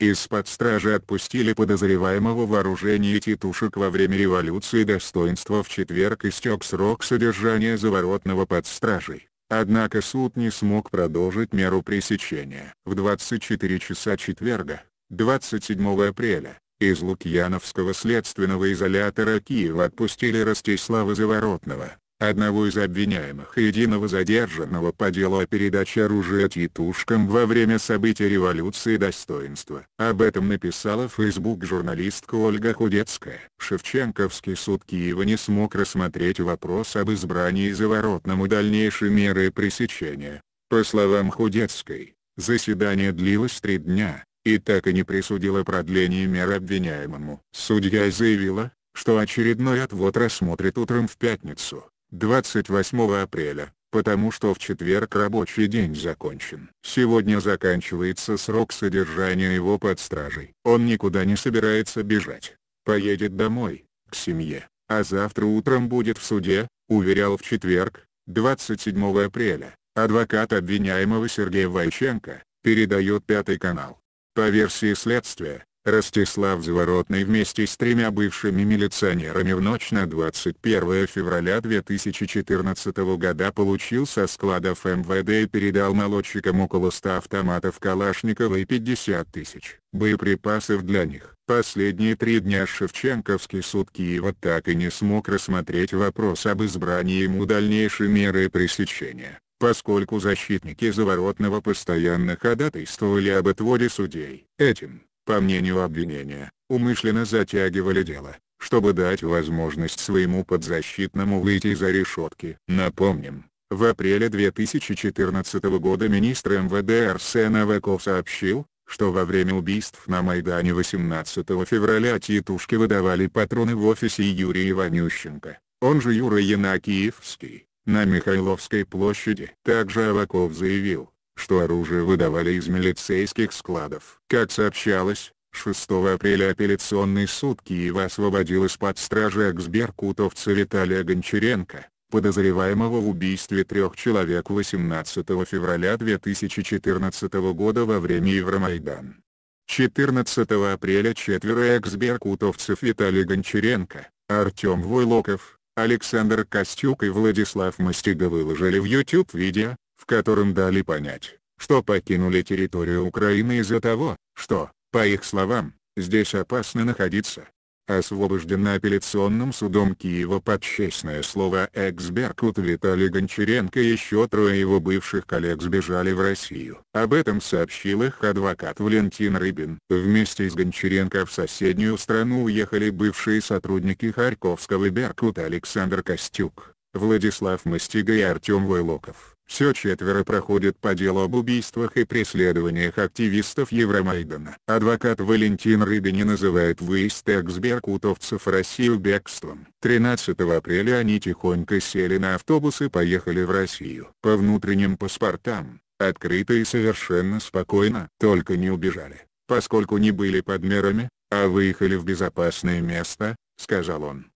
Из-под стражи отпустили подозреваемого в вооружении титушек во время революции достоинства в четверг истек срок содержания заворотного под стражей. Однако суд не смог продолжить меру пресечения. В 24 часа четверга, 27 апреля, из Лукьяновского следственного изолятора Киева отпустили Ростислава Заворотного одного из обвиняемых и единого задержанного по делу о передаче оружия титушкам во время событий революции достоинства. Об этом написала Facebook журналистка Ольга Худецкая. Шевченковский суд Киева не смог рассмотреть вопрос об избрании заворотному дальнейшей меры пресечения. По словам Худецкой, заседание длилось три дня, и так и не присудило продление мер обвиняемому. Судья заявила, что очередной отвод рассмотрит утром в пятницу. 28 апреля, потому что в четверг рабочий день закончен. Сегодня заканчивается срок содержания его под стражей. Он никуда не собирается бежать. Поедет домой, к семье, а завтра утром будет в суде, уверял в четверг, 27 апреля, адвокат обвиняемого Сергея Вайченко, передает Пятый канал. По версии следствия, Ростислав Заворотный вместе с тремя бывшими милиционерами в ночь на 21 февраля 2014 года получил со складов МВД и передал молодчикам около 100 автоматов Калашникова и 50 тысяч боеприпасов для них. Последние три дня Шевченковский суд Киева так и не смог рассмотреть вопрос об избрании ему дальнейшей меры пресечения поскольку защитники Заворотного постоянно ходатайствовали об отводе судей. Этим, по мнению обвинения, умышленно затягивали дело, чтобы дать возможность своему подзащитному выйти из-за решетки. Напомним, в апреле 2014 года министр МВД Арсен Аваков сообщил, что во время убийств на Майдане 18 февраля титушки выдавали патроны в офисе Юрия Иванющенко, он же Юра Янакиевский, на Михайловской площади. Также Аваков заявил, что оружие выдавали из милицейских складов. Как сообщалось, 6 апреля апелляционный суд Киева освободил из-под стражи экс Виталия Гончаренко, подозреваемого в убийстве трех человек 18 февраля 2014 года во время Евромайдан. 14 апреля четверо эксберкутовцев беркутовцев Виталий Гончаренко, Артем Войлоков, Александр Костюк и Владислав Мастига выложили в YouTube видео, в котором дали понять, что покинули территорию Украины из-за того, что, по их словам, здесь опасно находиться. Освобождена апелляционным судом Киева под честное слово экс-Беркут Виталий Гончаренко и еще трое его бывших коллег сбежали в Россию. Об этом сообщил их адвокат Валентин Рыбин. Вместе с Гончаренко в соседнюю страну уехали бывшие сотрудники Харьковского Беркута Александр Костюк, Владислав Мастига и Артем Войлоков. Все четверо проходят по делу об убийствах и преследованиях активистов Евромайдана. Адвокат Валентин Рыбини называет выезд экс-беркутовцев Россию бегством. 13 апреля они тихонько сели на автобус и поехали в Россию. По внутренним паспортам, открыто и совершенно спокойно, только не убежали, поскольку не были под мерами, а выехали в безопасное место, сказал он.